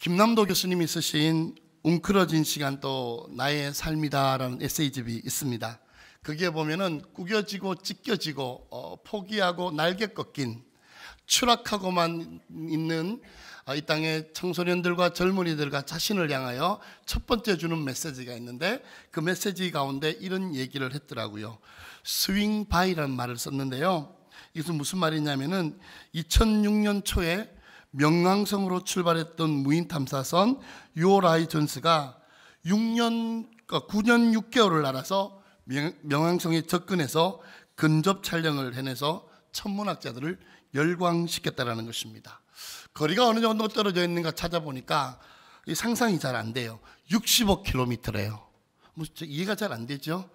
김남도 교수님이 쓰신 웅크러진 시간 또 나의 삶이다라는 에세이집이 있습니다. 거기 보면은 구겨지고 찢겨지고 어, 포기하고 날개 꺾인 추락하고만 있는 어, 이 땅의 청소년들과 젊은이들과 자신을 향하여 첫 번째 주는 메시지가 있는데 그 메시지 가운데 이런 얘기를 했더라고요. 스윙 바이라는 말을 썼는데요. 이것은 무슨 말이냐면은 2006년 초에 명랑성으로 출발했던 무인 탐사선 유어라이전스가 6년 9년 그러니까 6개월을 알아서 명왕성에 접근해서 근접 촬영을 해내서 천문학자들을 열광시켰다라는 것입니다. 거리가 어느 정도 떨어져 있는가 찾아보니까 상상이 잘 안 돼요. 60억 킬래요 뭐 이해가 잘 안 되죠?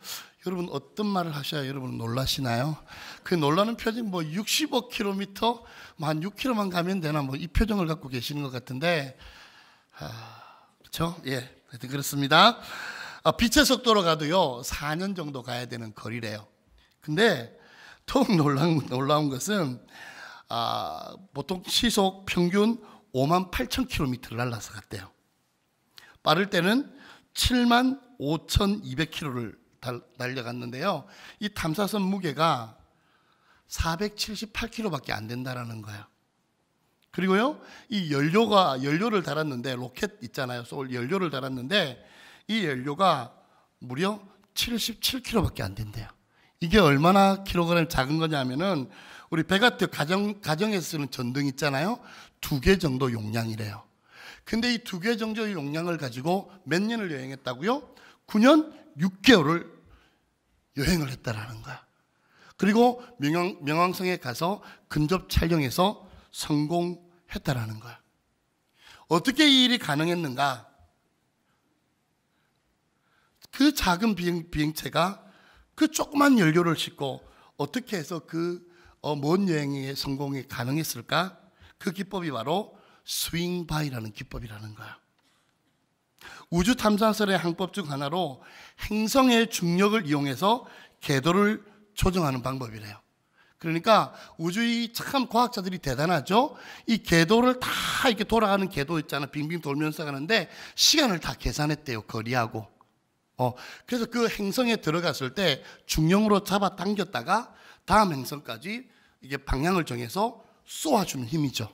여러분 어떤 말을 하셔야 여러분 놀라시나요? 그 놀라는 표정 뭐 65km, 뭐 6km만 가면 되나 뭐 이 표정을 갖고 계시는 것 같은데, 아, 그렇죠? 예, 하여튼 그렇습니다. 아, 빛의 속도로 가도요 4년 정도 가야 되는 거리래요. 근데 더욱 놀라운, 놀라운 것은 아, 보통 시속 평균 5만 8천 킬로미터를 날라서 갔대요. 빠를 때는 7만 5,200km를 달려갔는데요. 이 탐사선 무게가 478km밖에 안 된다라는 거야 그리고요, 이 연료가 연료를 달았는데 로켓 있잖아요. 소울 연료를 달았는데 이 연료가 무려 7 7 k m 밖에안 된대요. 이게 얼마나 킬로그램 작은 거냐면은 우리 배가트 가정 가정에서 쓰는 전등 있잖아요. 두 개 정도 용량이래요. 근데 이 두 개 정도의 용량을 가지고 몇 년을 여행했다고요? 9년 6개월을 여행을 했다라는 거야. 그리고 명왕, 성에 가서 근접 촬영에서 성공했다라는 거야. 어떻게 이 일이 가능했는가? 그 작은 비행, 비행체가 그 조그만 연료를 싣고 어떻게 해서 그먼 어, 여행의 성공이 가능했을까? 그 기법이 바로 스윙바이라는 기법이라는 거야. 우주 탐사선의 항법 중 하나로 행성의 중력을 이용해서 궤도를 조정하는 방법이래요. 그러니까 우주의 참 과학자들이 대단하죠. 이 궤도를 다 이렇게 돌아가는 궤도 있잖아. 빙빙 돌면서 가는데 시간을 다 계산했대요. 거리하고. 어, 그래서 그 행성에 들어갔을 때 중력으로 잡아 당겼다가 다음 행성까지 이게 방향을 정해서 쏘아주는 힘이죠.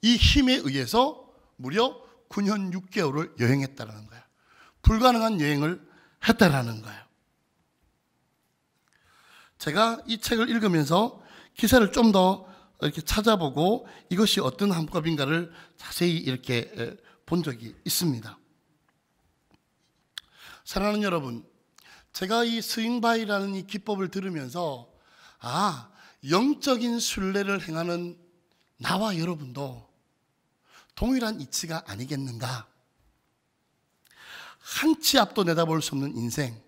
이 힘에 의해서 무려 9년 6개월을 여행했다라는 거야. 불가능한 여행을 했다라는 거예요. 제가 이 책을 읽으면서 기사를 좀 더 이렇게 찾아보고 이것이 어떤 함법인가를 자세히 이렇게 본 적이 있습니다. 사랑하는 여러분, 제가 이 스윙바이라는 이 기법을 들으면서 아, 영적인 순례를 행하는 나와 여러분도 동일한 이치가 아니겠는가? 한 치 앞도 내다볼 수 없는 인생.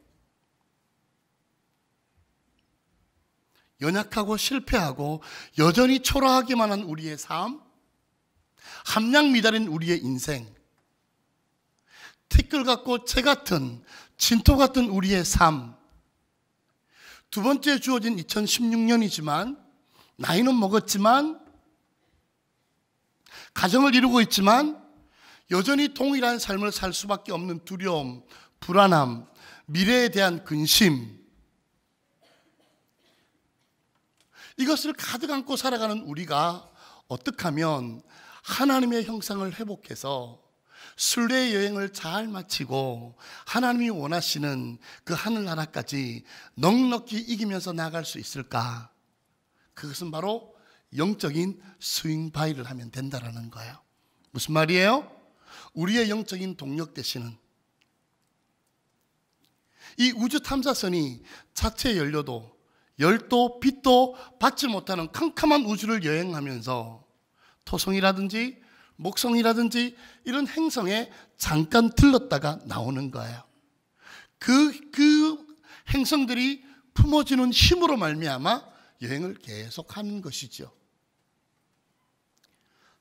연약하고 실패하고 여전히 초라하기만 한 우리의 삶. 함량 미달인 우리의 인생. 티끌 같고 채 같은 진토 같은 우리의 삶. 두 번째 주어진 2016년이지만 나이는 먹었지만 가정을 이루고 있지만 여전히 동일한 삶을 살 수밖에 없는 두려움, 불안함, 미래에 대한 근심. 이것을 가득 안고 살아가는 우리가 어떻게 하면 하나님의 형상을 회복해서 순례 여행을 잘 마치고 하나님이 원하시는 그 하늘나라까지 넉넉히 이기면서 나아갈 수 있을까? 그것은 바로 영적인 스윙 바이를 하면 된다라는 거예요. 무슨 말이에요? 우리의 영적인 동력 대신은 이 우주 탐사선이 자체 연료도 열도 빛도 받지 못하는 캄캄한 우주를 여행하면서 토성이라든지 목성이라든지 이런 행성에 잠깐 들렀다가 나오는 거예요. 그, 그 행성들이 품어주는 힘으로 말미암아 여행을 계속하는 것이죠.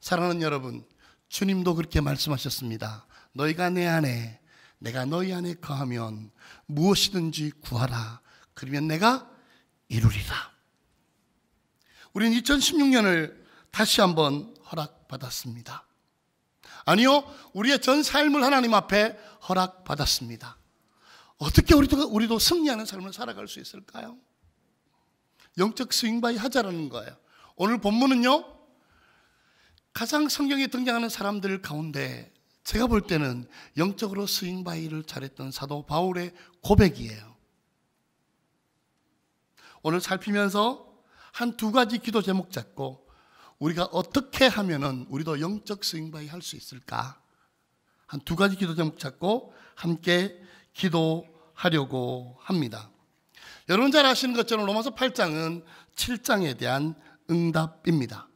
사랑하는 여러분, 주님도 그렇게 말씀하셨습니다. 너희가 내 안에, 내가 너희 안에 거하면 무엇이든지 구하라. 그러면 내가 이루리라. 우리 2016년을 다시 한번 허락받았습니다. 아니요, 우리의 전 삶을 하나님 앞에 허락받았습니다. 어떻게 우리도, 우리도 승리하는 삶을 살아갈 수 있을까요? 영적 스윙바이 하자라는 거예요. 오늘 본문은요, 가장 성경에 등장하는 사람들 가운데 제가 볼 때는 영적으로 스윙바이를 잘했던 사도 바울의 고백이에요. 오늘 살피면서 한 두 가지 기도 제목 잡고 우리가 어떻게 하면은 우리도 영적 스윙바이 할 수 있을까? 한 두 가지 기도 제목 잡고 함께 기도하려고 합니다. 여러분 잘 아시는 것처럼 로마서 8장은 7장에 대한 응답입니다.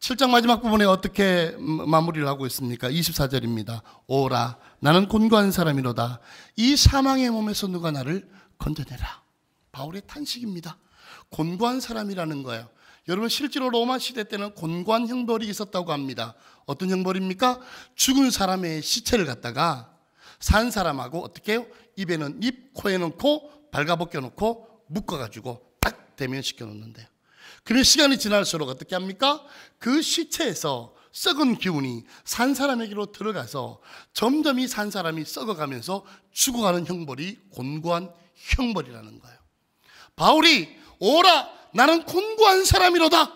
7장 마지막 부분에 어떻게 마무리를 하고 있습니까? 24절입니다. 오라, 나는 곤고한 사람이로다. 이 사망의 몸에서 누가 나를 건져내라. 바울의 탄식입니다. 곤고한 사람이라는 거예요. 여러분 실제로 로마 시대 때는 곤고한 형벌이 있었다고 합니다. 어떤 형벌입니까? 죽은 사람의 시체를 갖다가 산 사람하고 어떻게 해요? 입에는 입, 코에는 코, 발가벗겨 놓고 묶어가지고 딱 대면시켜 놓는데요. 그래 시간이 지날수록 어떻게 합니까? 그 시체에서 썩은 기운이 산 사람에게로 들어가서 점점 이 산 사람이 썩어가면서 죽어가는 형벌이 곤고한 형벌이라는 거예요. 바울이 오라 나는 곤고한 사람이로다.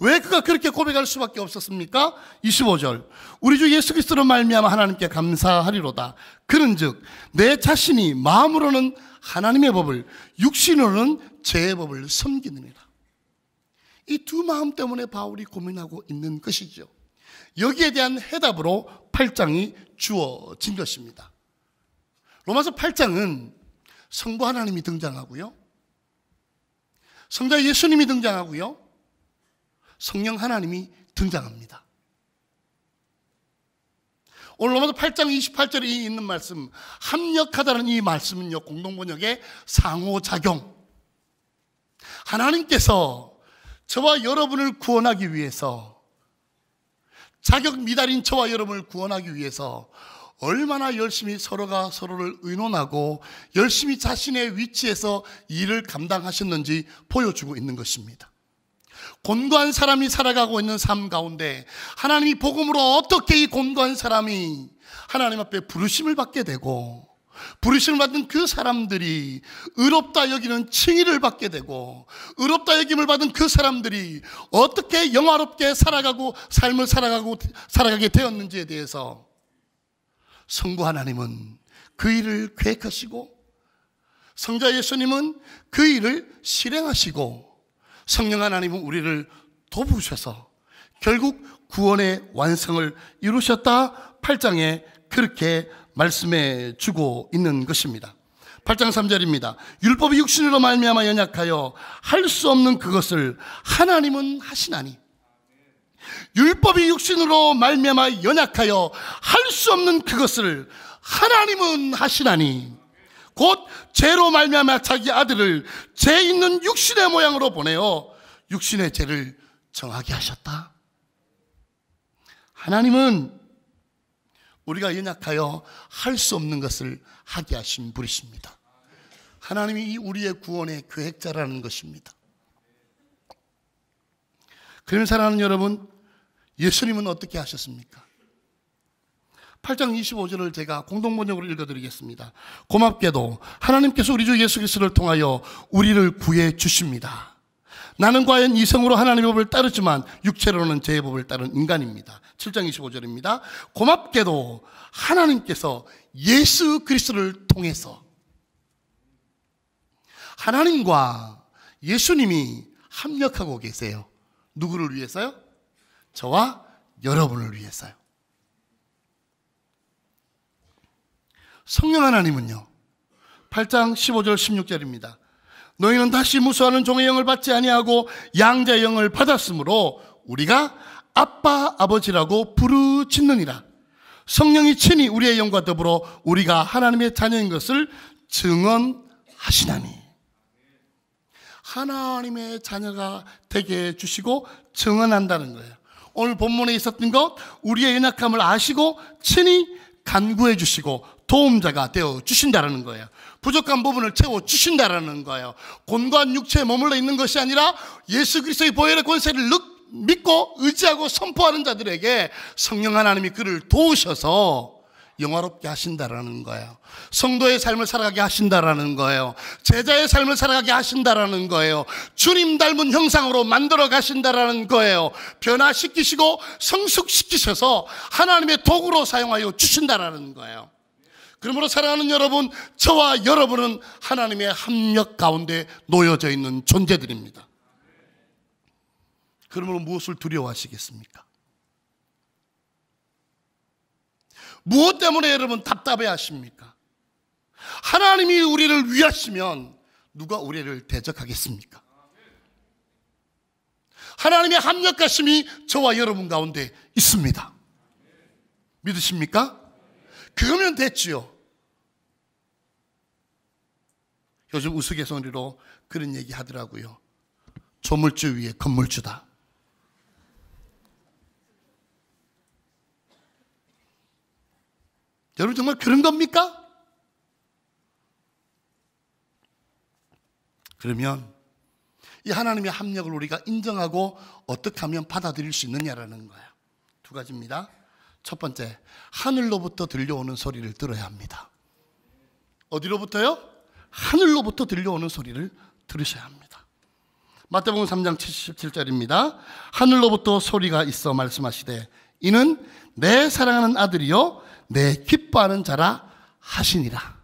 왜 그가 그렇게 고백할 수밖에 없었습니까? 25절 우리 주 예수 그리스도로 말미암아 하나님께 감사하리로다. 그런즉 내 자신이 마음으로는 하나님의 법을 육신으로는 제법을 섬기느니라. 이 두 마음 때문에 바울이 고민하고 있는 것이죠. 여기에 대한 해답으로 8장이 주어진 것입니다. 로마서 8장은 성부 하나님이 등장하고요. 성자 예수님이 등장하고요. 성령 하나님이 등장합니다. 오늘 로마서 8장 28절에 있는 말씀, 합력하다는 이 말씀은요, 공동번역의 상호작용, 하나님께서 저와 여러분을 구원하기 위해서 자격 미달인 저와 여러분을 구원하기 위해서 얼마나 열심히 서로가 서로를 의논하고 열심히 자신의 위치에서 일을 감당하셨는지 보여주고 있는 것입니다. 곤고한 사람이 살아가고 있는 삶 가운데 하나님이 복음으로 어떻게 이 곤고한 사람이 하나님 앞에 부르심을 받게 되고 부르심을 받은 그 사람들이 의롭다 여기는 칭의를 받게 되고 의롭다 여김을 받은 그 사람들이 어떻게 영화롭게 살아가고 삶을 살아가고 살아가게 되었는지에 대해서 성부 하나님은 그 일을 계획하시고 성자 예수님은 그 일을 실행하시고 성령 하나님은 우리를 도부셔서 결국 구원의 완성을 이루셨다 8장에 그렇게 말씀해 주고 있는 것입니다. 8장 3절입니다. 율법이 육신으로 말미암아 연약하여 할 수 없는 그것을 하나님은 하시나니 율법이 육신으로 말미암아 연약하여 할 수 없는 그것을 하나님은 하시나니 곧 죄로 말미암아 자기 아들을 죄 있는 육신의 모양으로 보내어 육신의 죄를 정하게 하셨다. 하나님은 우리가 연약하여 할 수 없는 것을 하게 하신 분이십니다. 하나님이 우리의 구원의 계획자라는 것입니다. 그러 사랑하는 여러분, 예수님은 어떻게 하셨습니까? 8장 25절을 제가 공동번역으로 읽어드리겠습니다. 고맙게도 하나님께서 우리 주 예수 그리스를 통하여 우리를 구해 주십니다. 나는 과연 이성으로 하나님의 법을 따르지만 육체로는 제의 법을 따른 인간입니다. 7장 25절입니다. 고맙게도 하나님께서 예수 그리스도를 통해서 하나님과 예수님이 합력하고 계세요. 누구를 위해서요? 저와 여러분을 위해서요. 성령 하나님은요. 8장 15절 16절입니다. 너희는 다시 무수하는 종의 영을 받지 아니하고 양자의 영을 받았으므로 우리가 아빠 아버지라고 부르짖느니라. 성령이 친히 우리의 영과 더불어 우리가 하나님의 자녀인 것을 증언하시나니. 하나님의 자녀가 되게 해주시고 증언한다는 거예요. 오늘 본문에 있었던 것, 우리의 연약함을 아시고 친히 간구해 주시고 도움자가 되어 주신다라는 거예요. 부족한 부분을 채워 주신다라는 거예요. 곤고한 육체에 머물러 있는 것이 아니라 예수 그리스도의 보혈의 권세를 믿고 의지하고 선포하는 자들에게 성령 하나님이 그를 도우셔서 영화롭게 하신다라는 거예요. 성도의 삶을 살아가게 하신다라는 거예요. 제자의 삶을 살아가게 하신다라는 거예요. 주님 닮은 형상으로 만들어 가신다라는 거예요. 변화시키시고 성숙시키셔서 하나님의 도구로 사용하여 주신다라는 거예요. 그러므로 사랑하는 여러분, 저와 여러분은 하나님의 합력 가운데 놓여져 있는 존재들입니다. 그러므로 무엇을 두려워하시겠습니까? 무엇 때문에 여러분 답답해 하십니까? 하나님이 우리를 위하시면 누가 우리를 대적하겠습니까? 하나님의 합력하심이 저와 여러분 가운데 있습니다. 믿으십니까? 그러면 됐지요. 요즘 우스갯소리로 그런 얘기 하더라고요. 조물주 위에 건물주다. 여러분 정말 그런 겁니까? 그러면 이 하나님의 합력을 우리가 인정하고 어떻게 하면 받아들일 수 있느냐라는 거예두 가지입니다. 첫 번째, 하늘로부터 들려오는 소리를 들어야 합니다. 어디로부터요? 하늘로부터 들려오는 소리를 들으셔야 합니다. 마태복음 3장 77절입니다. 하늘로부터 소리가 있어 말씀하시되 이는 내 사랑하는 아들이요 내 기뻐하는 자라 하시니라.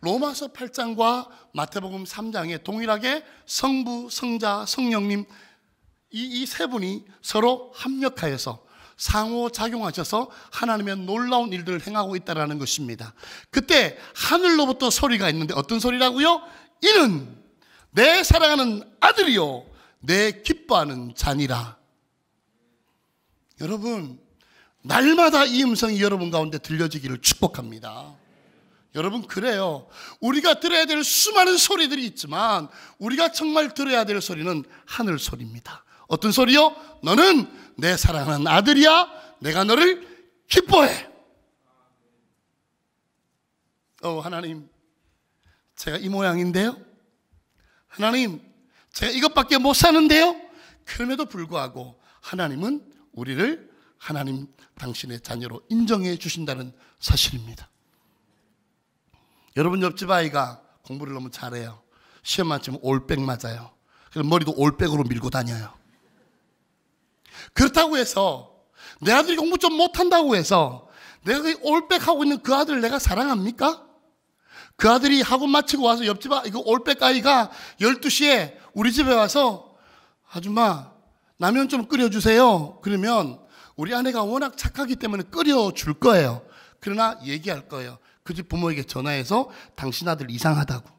로마서 8장과 마태복음 3장에 동일하게 성부, 성자, 성령님 이세 이 분이 서로 합력하여서 상호작용하셔서 하나님의 놀라운 일들을 행하고 있다는 것입니다. 그때 하늘로부터 소리가 있는데 어떤 소리라고요? 이는 내 사랑하는 아들이요 내 기뻐하는 자니라. 여러분 날마다 이 음성이 여러분 가운데 들려지기를 축복합니다. 여러분 그래요. 우리가 들어야 될 수많은 소리들이 있지만 우리가 정말 들어야 될 소리는 하늘 소리입니다. 어떤 소리요? 너는 내 사랑하는 아들이야. 내가 너를 기뻐해. 어, 하나님. 제가 이 모양인데요. 하나님, 제가 이것밖에 못 사는데요. 그럼에도 불구하고 하나님은 우리를 하나님 당신의 자녀로 인정해 주신다는 사실입니다. 여러분 옆집 아이가 공부를 너무 잘해요. 시험 맞으면 올백 맞아요. 그럼 머리도 올백으로 밀고 다녀요. 그렇다고 해서 내 아들이 공부 좀 못한다고 해서 내가 올백하고 있는 그 아들 내가 사랑합니까? 그 아들이 학원 마치고 와서 옆집 아, 이거 올백 아이가 12시에 우리 집에 와서 아줌마 라면 좀 끓여주세요. 그러면 우리 아내가 워낙 착하기 때문에 끓여줄 거예요. 그러나 얘기할 거예요. 그 집 부모에게 전화해서 당신 아들 이상하다고.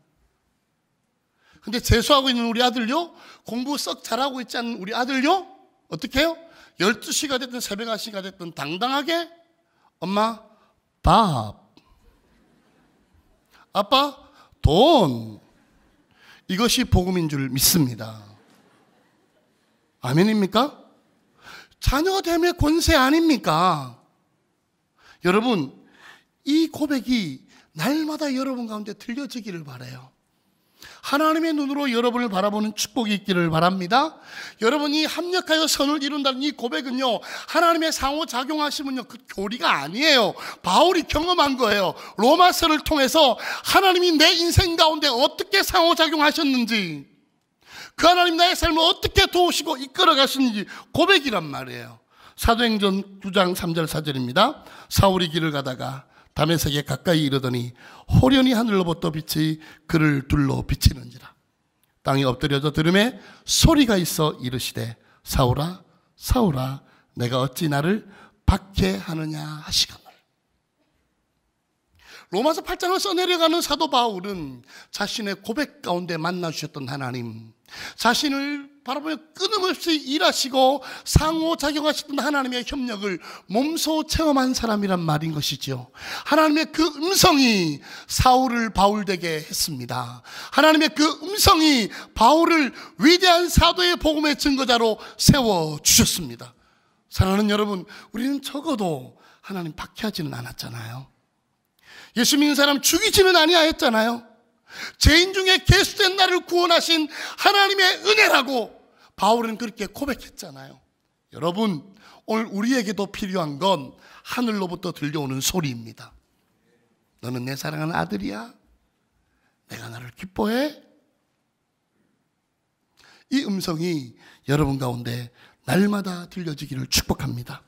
근데 재수하고 있는 우리 아들요? 공부 썩 잘하고 있지 않은 우리 아들요? 어떻게 해요? 12시가 됐든 새벽 1시가 됐든 당당하게 엄마 밥 아빠 돈 이것이 복음인 줄 믿습니다. 아멘입니까? 자녀됨의 권세 아닙니까? 여러분, 이 고백이 날마다 여러분 가운데 들려지기를 바래요. 하나님의 눈으로 여러분을 바라보는 축복이 있기를 바랍니다. 여러분이 합력하여 선을 이룬다는 이 고백은요, 하나님의 상호작용하심은요, 그 교리가 아니에요. 바울이 경험한 거예요. 로마서를 통해서 하나님이 내 인생 가운데 어떻게 상호작용하셨는지, 그 하나님 나의 삶을 어떻게 도우시고 이끌어 가시는지 고백이란 말이에요. 사도행전 9장 3절 4절입니다. 사울이 길을 가다가 담에색에 가까이 이르더니 호련히 하늘로부터 빛이 그를 둘러 비치는지라. 땅이 엎드려져 들음에 소리가 있어 이르시되 사울아 사울아 내가 어찌 나를 박해하느냐 하시거늘. 로마서 8장을 써내려가는 사도 바울은 자신의 고백 가운데 만나주셨던 하나님 자신을 바라보며 끊임없이 일하시고 상호작용하시던 하나님의 협력을 몸소 체험한 사람이란 말인 것이지요. 하나님의 그 음성이 사울을 바울되게 했습니다. 하나님의 그 음성이 바울을 위대한 사도의 복음의 증거자로 세워주셨습니다. 사랑하는 여러분, 우리는 적어도 하나님 박해하지는 않았잖아요. 예수 믿는 사람 죽이지는 아니하였잖아요. 죄인 중에 개수된 나를 구원하신 하나님의 은혜라고 바울은 그렇게 고백했잖아요. 여러분, 오늘 우리에게도 필요한 건 하늘로부터 들려오는 소리입니다. 너는 내 사랑하는 아들이야? 내가 나를 기뻐해? 이 음성이 여러분 가운데 날마다 들려지기를 축복합니다.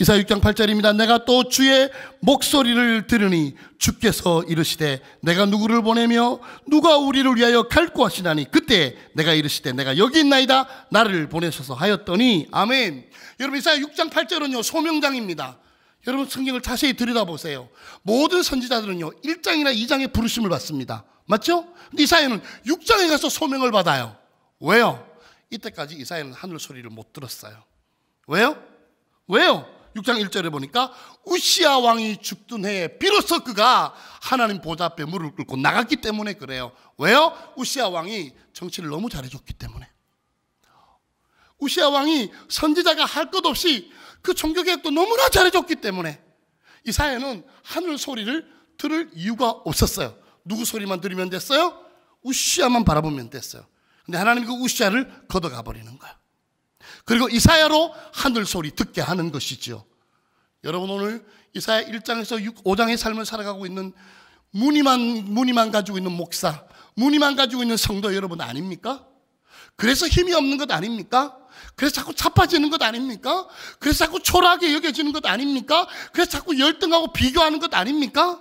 이사 6장 8절입니다. 내가 또 주의 목소리를 들으니 주께서 이르시되 내가 누구를 보내며 누가 우리를 위하여 갈구하시나니 그때 내가 이르시되 내가 여기 있나이다 나를 보내셔서 하였더니 아멘. 여러분 이사 6장 8절은요 소명장입니다. 여러분 성경을 자세히 들여다보세요. 모든 선지자들은요 1장이나 2장에 부르심을 받습니다. 맞죠? 근데 이사야는 6장에 가서 소명을 받아요. 왜요? 이때까지 이사야는 하늘 소리를 못 들었어요. 왜요? 왜요? 6장 1절에 보니까 우시아 왕이 죽던 해에 비로소 그가 하나님 보좌 앞에 무릎을 꿇고 나갔기 때문에 그래요. 왜요? 우시아 왕이 정치를 너무 잘해줬기 때문에. 우시아 왕이 선지자가 할 것 없이 그 종교개혁도 너무나 잘해줬기 때문에 이사야는 하늘 소리를 들을 이유가 없었어요. 누구 소리만 들으면 됐어요? 우시아만 바라보면 됐어요. 근데 하나님이 그 우시아를 걷어가 버리는 거야. 그리고 이사야로 하늘 소리 듣게 하는 것이지요. 여러분 오늘 이사야 1장에서 6, 5장의 삶을 살아가고 있는 무늬만 무늬만 가지고 있는 목사, 무늬만 가지고 있는 성도 여러분 아닙니까? 그래서 힘이 없는 것 아닙니까? 그래서 자꾸 자빠지는 것 아닙니까? 그래서 자꾸 초라하게 여겨지는 것 아닙니까? 그래서 자꾸 열등하고 비교하는 것 아닙니까?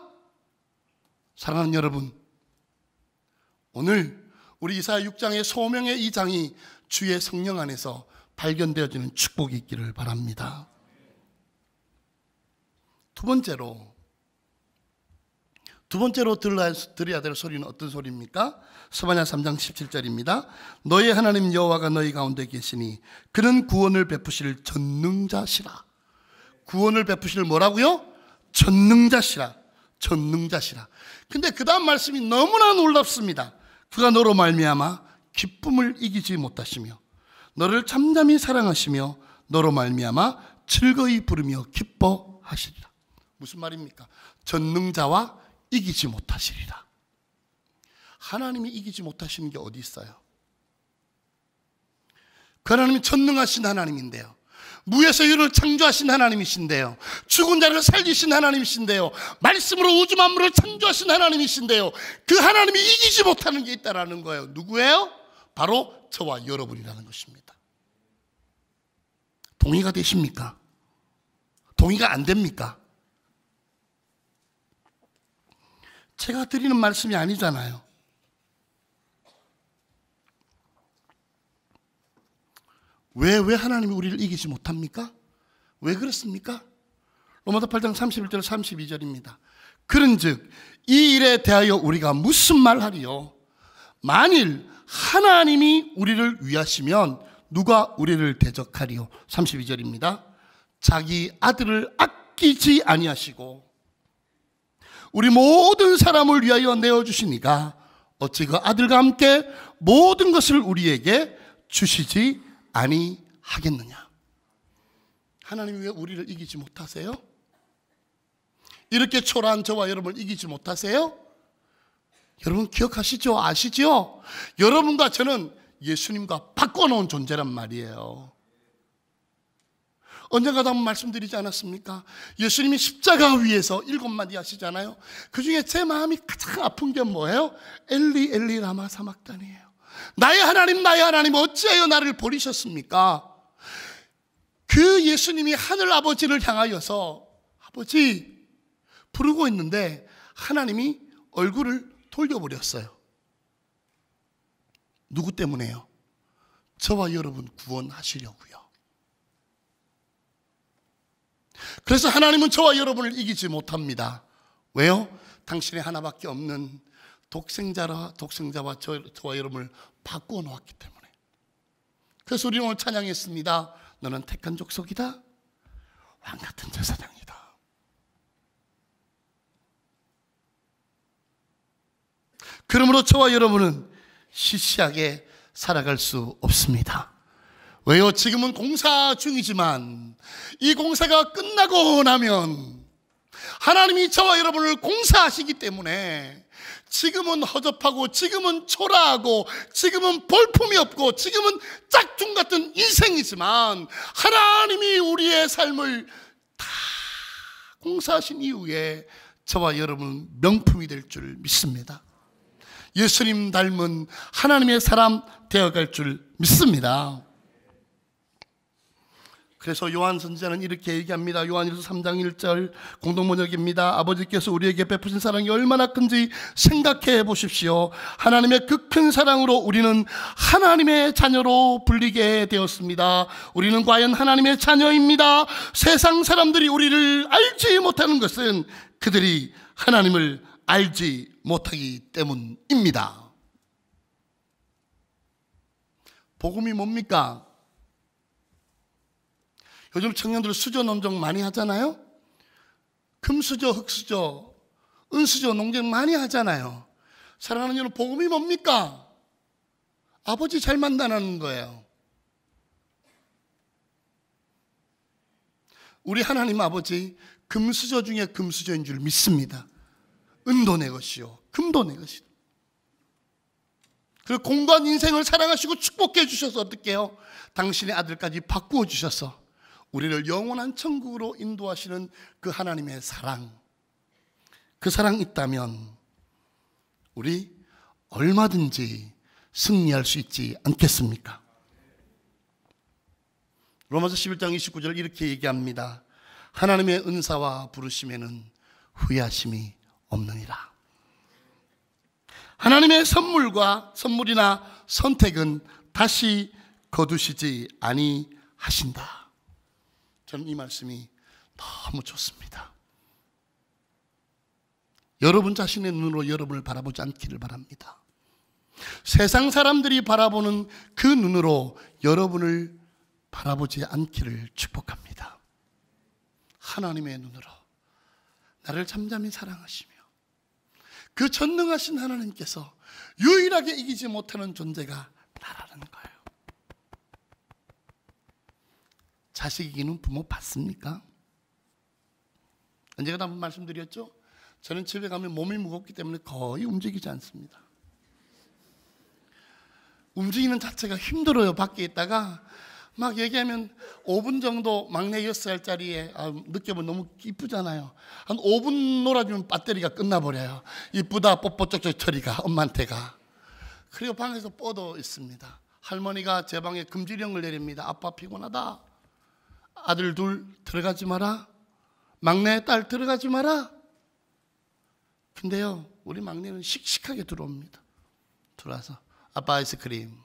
사랑하는 여러분, 오늘 우리 이사야 6장의 소명의 이 장이 주의 성령 안에서 발견되어지는 축복이 있기를 바랍니다. 두 번째로 두 번째로 들어야될 소리는 어떤 소리입니까? 스바냐 3장 17절입니다. 너희 하나님 여호와가 너희 가운데 계시니 그는 구원을 베푸실 전능자시라. 구원을 베푸실 뭐라고요? 전능자시라. 전능자시라. 근데 그 다음 말씀이 너무나 놀랍습니다. 그가 너로 말미암아 기쁨을 이기지 못하시며 너를 참잠히 사랑하시며 너로 말미암아 즐거이 부르며 기뻐하시리라. 무슨 말입니까? 전능자와 이기지 못하시리라. 하나님이 이기지 못하시는 게 어디 있어요? 그 하나님이 전능하신 하나님인데요. 무에서 유를 창조하신 하나님이신데요. 죽은 자를 살리신 하나님이신데요. 말씀으로 우주 만물을 창조하신 하나님이신데요. 그 하나님이 이기지 못하는 게 있다라는 거예요. 누구예요? 바로 저와 여러분이라는 것입니다. 동의가 되십니까? 동의가 안 됩니까? 제가 드리는 말씀이 아니잖아요. 왜, 왜 하나님이 우리를 이기지 못합니까? 왜 그렇습니까? 로마서 8장 31절 32절입니다. 그런 즉, 이 일에 대하여 우리가 무슨 말 하리요? 만일 하나님이 우리를 위하시면 누가 우리를 대적하리요? 32절입니다. 자기 아들을 아끼지 아니하시고 우리 모든 사람을 위하여 내어 주시니가 어찌 그 아들과 함께 모든 것을 우리에게 주시지 아니하겠느냐? 하나님왜 우리를 이기지 못하세요? 이렇게 초라한 저와 여러분을 이기지 못하세요? 여러분 기억하시죠? 아시죠? 여러분과 저는 예수님과 바꿔놓은 존재란 말이에요. 언젠가도 한번 말씀드리지 않았습니까? 예수님이 십자가 위에서 일곱 마디 하시잖아요. 그 중에 제 마음이 가장 아픈 게 뭐예요? 엘리 엘리 라마 사막단이에요. 나의 하나님, 나의 하나님, 어찌하여 나를 버리셨습니까? 그 예수님이 하늘 아버지를 향하여서 아버지 부르고 있는데 하나님이 얼굴을 돌려버렸어요. 누구 때문에요? 저와 여러분 구원하시려고요. 그래서 하나님은 저와 여러분을 이기지 못합니다. 왜요? 당신의 하나밖에 없는 독생자라 독생자와 저, 와 여러분을 바꾸어 놓았기 때문에. 그래서 우리는 오늘 찬양했습니다. 너는 택한 족속이다. 왕 같은 제사장이다. 그러므로 저와 여러분은 시시하게 살아갈 수 없습니다. 왜요? 지금은 공사 중이지만 이 공사가 끝나고 나면 하나님이 저와 여러분을 공사하시기 때문에 지금은 허접하고 지금은 초라하고 지금은 볼품이 없고 지금은 짝퉁 같은 인생이지만 하나님이 우리의 삶을 다 공사하신 이후에 저와 여러분 명품이 될 줄 믿습니다. 예수님 닮은 하나님의 사람 되어갈 줄 믿습니다. 그래서 요한 선지자는 이렇게 얘기합니다. 요한일서 3장 1절 공동 번역입니다. 아버지께서 우리에게 베푸신 사랑이 얼마나 큰지 생각해 보십시오. 하나님의 그 큰 사랑으로 우리는 하나님의 자녀로 불리게 되었습니다. 우리는 과연 하나님의 자녀입니다. 세상 사람들이 우리를 알지 못하는 것은 그들이 하나님을 알지 못하기 때문입니다. 복음이 뭡니까? 요즘 청년들 수저 농정 많이 하잖아요. 금수저, 흙수저 은수저 농정 많이 하잖아요. 사랑하는 여러분, 복음이 뭡니까? 아버지 잘 만나는 거예요. 우리 하나님 아버지 금수저 중에 금수저인 줄 믿습니다. 은도 내 것이요. 금도 내 것이요. 그리고 공간 인생을 사랑하시고 축복해 주셔서 어떻게 해요? 당신의 아들까지 바꾸어 주셔서 우리를 영원한 천국으로 인도하시는 그 하나님의 사랑. 그 사랑 있다면 우리 얼마든지 승리할 수 있지 않겠습니까? 로마서 11장 29절 이렇게 얘기합니다. 하나님의 은사와 부르심에는 후회하심이 없느니라. 하나님의 선물과 선물이나 선택은 다시 거두시지 아니하신다. 저는 이 말씀이 너무 좋습니다. 여러분 자신의 눈으로 여러분을 바라보지 않기를 바랍니다. 세상 사람들이 바라보는 그 눈으로 여러분을 바라보지 않기를 축복합니다. 하나님의 눈으로 나를 잠잠히 사랑하시며 그 전능하신 하나님께서 유일하게 이기지 못하는 존재가 나라는 자식이기는 부모 봤습니까 언제가 한 번 말씀드렸죠? 저는 집에 가면 몸이 무겁기 때문에 거의 움직이지 않습니다. 움직이는 자체가 힘들어요. 밖에 있다가 막 얘기하면 5분 정도 막내 6살짜리에 아, 느껴보면 너무 이쁘잖아요. 한 5분 놀아주면 배터리가 끝나버려요. 이쁘다 뽀뽀 쪽쪽 처리가 엄마한테가. 그리고 방에서 뻗어 있습니다. 할머니가 제 방에 금지령을 내립니다. 아빠 피곤하다. 아들 둘 들어가지 마라. 막내 딸 들어가지 마라. 근데요, 우리 막내는 씩씩하게 들어옵니다. 들어와서 아빠 아이스크림.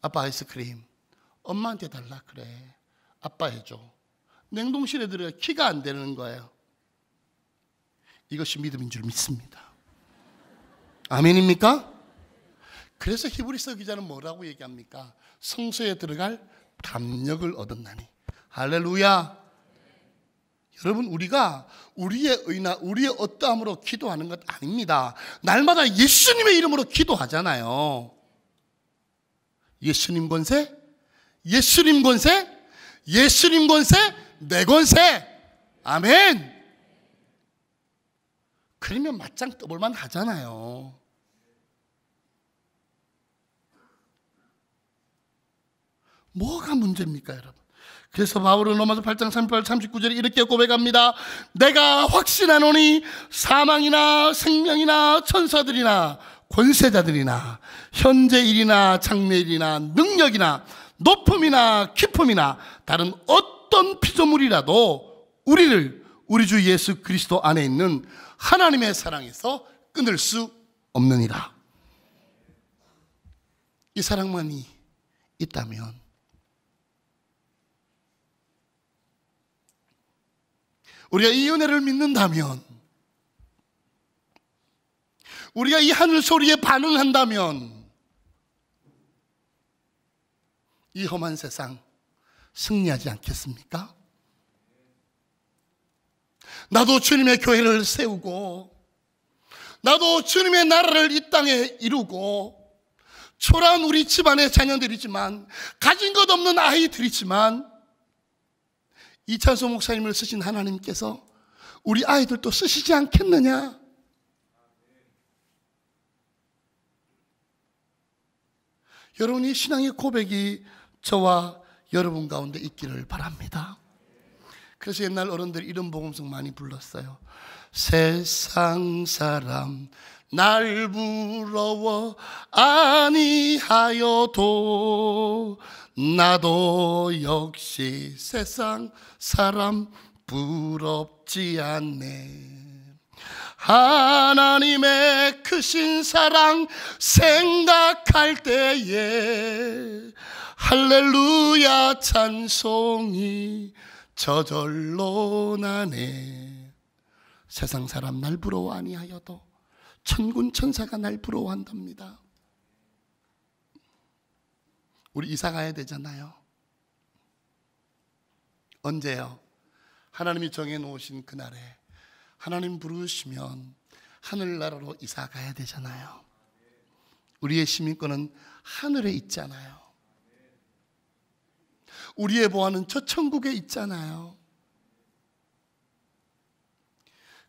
아빠 아이스크림. 엄마한테 달라 그래. 아빠 해줘. 냉동실에 들어가 키가 안 되는 거예요. 이것이 믿음인 줄 믿습니다. 아멘입니까? 그래서 히브리서 기자는 뭐라고 얘기합니까? 성소에 들어갈 담력을 얻었나니. 할렐루야. 여러분 우리가 우리의 의나 우리의 어떠함으로 기도하는 것 아닙니다. 날마다 예수님의 이름으로 기도하잖아요. 예수님 권세, 예수님 권세, 예수님 권세, 내 권세. 아멘. 그러면 맞짱 떠볼만 하잖아요. 뭐가 문제입니까, 여러분? 그래서 바울은 로마서 8장 38, 39절에 이렇게 고백합니다. 내가 확신하노니 사망이나 생명이나 천사들이나 권세자들이나 현재 일이나 장래 일이나 능력이나 높음이나 깊음이나 다른 어떤 피조물이라도 우리를 우리 주 예수 그리스도 안에 있는 하나님의 사랑에서 끊을 수 없느니라. 이 사랑만이 있다면 우리가 이 은혜를 믿는다면, 우리가 이 하늘 소리에 반응한다면, 이 험한 세상 승리하지 않겠습니까? 나도 주님의 교회를 세우고, 나도 주님의 나라를 이 땅에 이루고, 초라한 우리 집안의 자녀들이지만, 가진 것 없는 아이들이지만, 이찬수 목사님을 쓰신 하나님께서 우리 아이들도 쓰시지 않겠느냐? 여러분이 신앙의 고백이 저와 여러분 가운데 있기를 바랍니다. 그래서 옛날 어른들 이런 이복음성 많이 불렀어요. 세상 사람 날 부러워 아니하여도 나도 역시 세상 사람 부럽지 않네. 하나님의 크신 사랑 생각할 때에 할렐루야 찬송이 저절로 나네 세상 사람 날 부러워 아니하여도 천군 천사가 날 부러워한답니다. 우리 이사 가야 되잖아요. 언제요? 하나님이 정해 놓으신 그날에 하나님 부르시면 하늘나라로 이사 가야 되잖아요. 우리의 시민권은 하늘에 있잖아요. 우리의 보아는 저 천국에 있잖아요.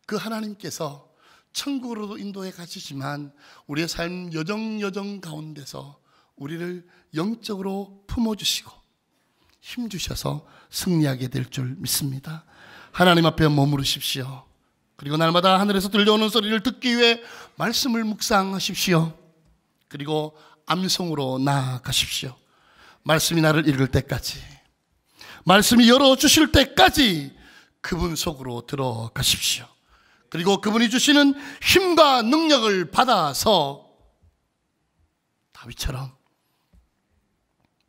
그 하나님께서 천국으로도 인도해 가시지만 우리의 삶 여정 여정 가운데서 우리를 영적으로 품어주시고 힘주셔서 승리하게 될 줄 믿습니다. 하나님 앞에 머무르십시오. 그리고 날마다 하늘에서 들려오는 소리를 듣기 위해 말씀을 묵상하십시오. 그리고 암송으로 나아가십시오. 말씀이 나를 이룰 때까지. 말씀이 열어주실 때까지 그분 속으로 들어가십시오. 그리고 그분이 주시는 힘과 능력을 받아서 다윗처럼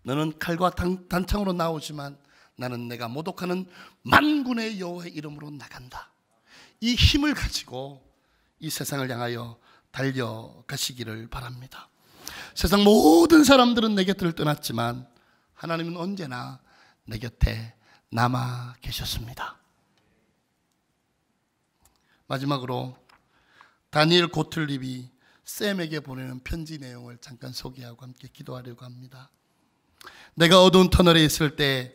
너는 칼과 단창으로 나오지만 나는 내가 모독하는 만군의 여호와의 이름으로 나간다. 이 힘을 가지고 이 세상을 향하여 달려가시기를 바랍니다. 세상 모든 사람들은 내 곁을 떠났지만 하나님은 언제나 내 곁에 남아 계셨습니다. 마지막으로 다니엘 고틀립이 쌤에게 보내는 편지 내용을 잠깐 소개하고 함께 기도하려고 합니다. 내가 어두운 터널에 있을 때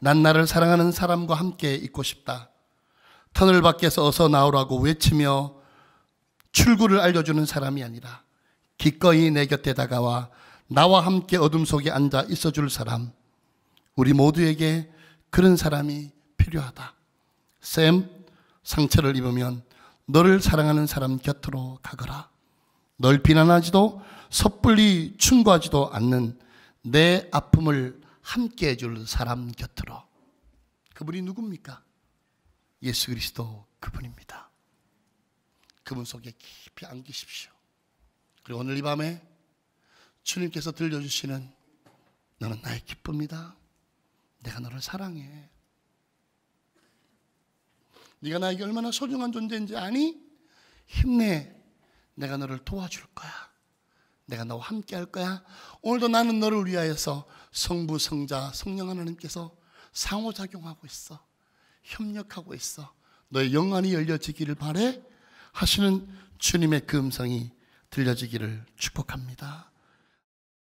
난 나를 사랑하는 사람과 함께 있고 싶다. 터널 밖에서 어서 나오라고 외치며 출구를 알려주는 사람이 아니라 기꺼이 내 곁에 다가와 나와 함께 어둠 속에 앉아 있어줄 사람. 우리 모두에게 그런 사람이 필요하다. 쌤, 상처를 입으면 너를 사랑하는 사람 곁으로 가거라. 널 비난하지도 섣불리 충고하지도 않는 내 아픔을 함께 해줄 사람 곁으로. 그분이 누굽니까? 예수 그리스도 그분입니다. 그분 속에 깊이 안기십시오. 그리고 오늘 이 밤에 주님께서 들려주시는 너는 나의 기쁨이다. 내가 너를 사랑해. 네가 나에게 얼마나 소중한 존재인지 아니? 힘내. 내가 너를 도와줄 거야. 내가 너와 함께 할 거야. 오늘도 나는 너를 위하여서 성부, 성자, 성령 하나님께서 상호작용하고 있어. 협력하고 있어. 너의 영안이 열려지기를 바래 하시는 주님의 그 음성이 들려지기를 축복합니다.